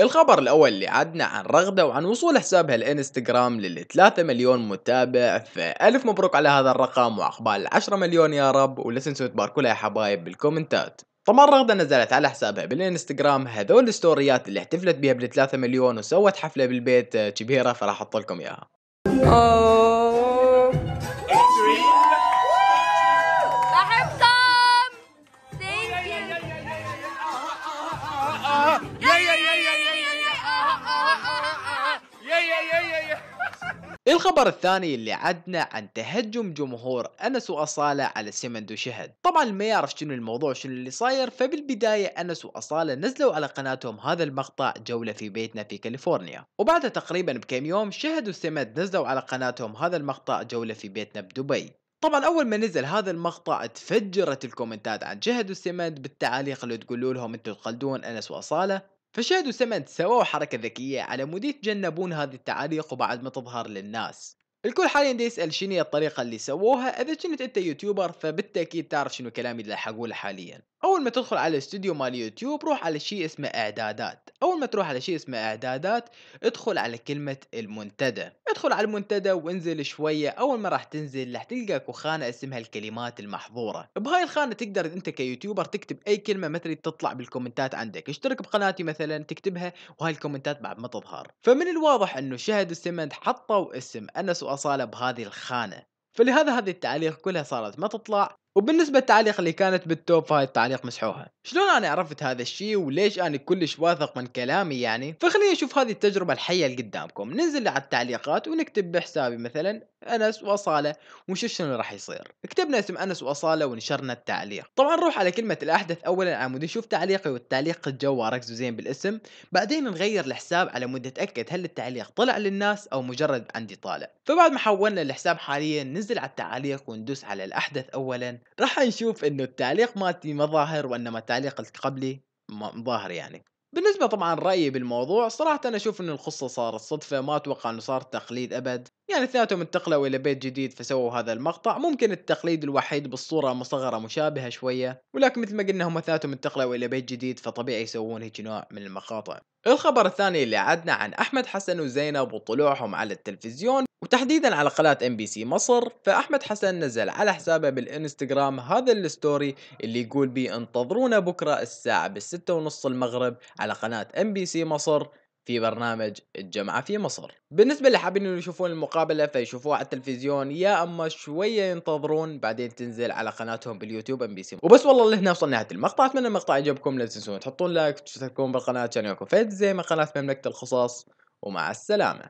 الخبر الأول اللي عدنا عن رغدة وعن وصول حسابها الانستغرام لل3 مليون متابع فألف مبروك على هذا الرقم واقبال 10 مليون يا رب ولا تنسوا تباركوا لها يا حبايب بالكومنتات طبعا رغدة نزلت على حسابها بالانستغرام هذول الستوريات اللي احتفلت بها بال3 مليون وسوت حفلة بالبيت آه، كبيرة فراح احط لكم اياها آه. الخبر الثاني اللي عدنا عن تهجم جمهور أنس وأصالة على سمندو شهد طبعا ما يعرف شنو الموضوع شنو اللي صاير فبالبداية أنس وأصالة نزلوا على قناتهم هذا المقطع جولة في بيتنا في كاليفورنيا وبعدها تقريبا بكم يوم شهد وسمد نزلوا على قناتهم هذا المقطع جولة في بيتنا بدبي طبعا اول ما نزل هذا المقطع تفجرت الكومنتات عن جهد وسمد بالتعاليق اللي تقولوا لهم انتم تقلدون انس واصاله فشاهدوا سمنت سووا حركة ذكية على مود يتجنبون هذه التعاليق وبعد ما تظهر للناس الكل حاليا دي يسأل شنو الطريقة اللي سووها إذا كنت أنت يوتيوبر فبالتأكيد تعرف شنو كلامي اللي راح أقوله حاليا أول ما تدخل على استوديو مال يوتيوب روح على شيء اسمه إعدادات أول ما تروح على شيء اسمه إعدادات ادخل على كلمة المنتدى ادخل على المنتدى وانزل شوية أول ما راح تنزل راح تلقى اكو خانة اسمها الكلمات المحظورة بهاي الخانة تقدر أنت كيوتيوبر تكتب أي كلمة ما تريد تطلع بالكومنتات عندك اشترك بقناتي مثلا تكتبها وهاي الكومنتات بعد ما تظهر فمن الواضح أنه شهد السمنت حطوا اسم أنس وأصالة بهذه الخانة فلهذا هذه التعليق كلها صارت ما تطلع وبالنسبة للتعليق اللي كانت بالتوب فهاي التعليق مسحوها شلون انا عرفت هذا الشيء وليش انا كلش واثق من كلامي يعني فخليني اشوف هذه التجربة الحية اللي قدامكم ننزل على التعليقات ونكتب بحسابي مثلا انس واصاله ونشوف شنو راح يصير كتبنا اسم انس واصاله ونشرنا التعليق طبعا نروح على كلمه الاحدث اولا على مود نشوف تعليقي والتعليق الجو جوا ركزوا زين بالاسم بعدين نغير الحساب على مود اتاكد هل التعليق طلع للناس او مجرد عندي طالع فبعد ما حولنا الحساب حاليا ننزل على التعليق وندوس على الاحدث اولا راح نشوف انه التعليق مالتي مظاهر وانما التعليق اللي قبلي مظاهر يعني بالنسبة طبعا رأيي بالموضوع صراحة أنا أشوف أن القصة صارت صدفة ما أتوقع أنه صار تقليد أبد يعني اثنيناتهم انتقلوا الى بيت جديد فسووا هذا المقطع ممكن التقليد الوحيد بالصوره مصغره مشابهه شويه ولكن مثل ما قلنا هم اثنيناتهم انتقلوا الى بيت جديد فطبيعي يسوون هيك نوع من المقاطع الخبر الثاني اللي عدنا عن احمد حسن وزينب وطلوعهم على التلفزيون وتحديدا على قناة ام بي سي مصر فاحمد حسن نزل على حسابه بالانستغرام هذا الستوري اللي يقول بي انتظرونا بكرة الساعة بالستة ونص المغرب على قناة ام بي سي مصر في برنامج الجمعة في مصر بالنسبة اللي حابين يشوفون المقابلة فيشوفوها على التلفزيون يا أما شوية ينتظرون بعدين تنزل على قناتهم باليوتيوب ام بي سي وبس والله اللي هنا وصلنا نهاية المقطع أتمنى المقطع يعجبكم لا تنسون تحطون لايك وتشتركون بالقناة كان يكون فيد زي ما قناة مملكة الخصاص ومع السلامة